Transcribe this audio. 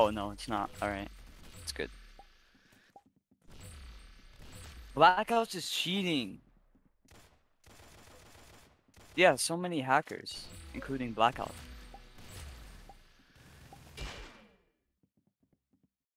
Oh, no, it's not. Alright. It's good. Blackout is cheating. Yeah, so many hackers, including Blackout.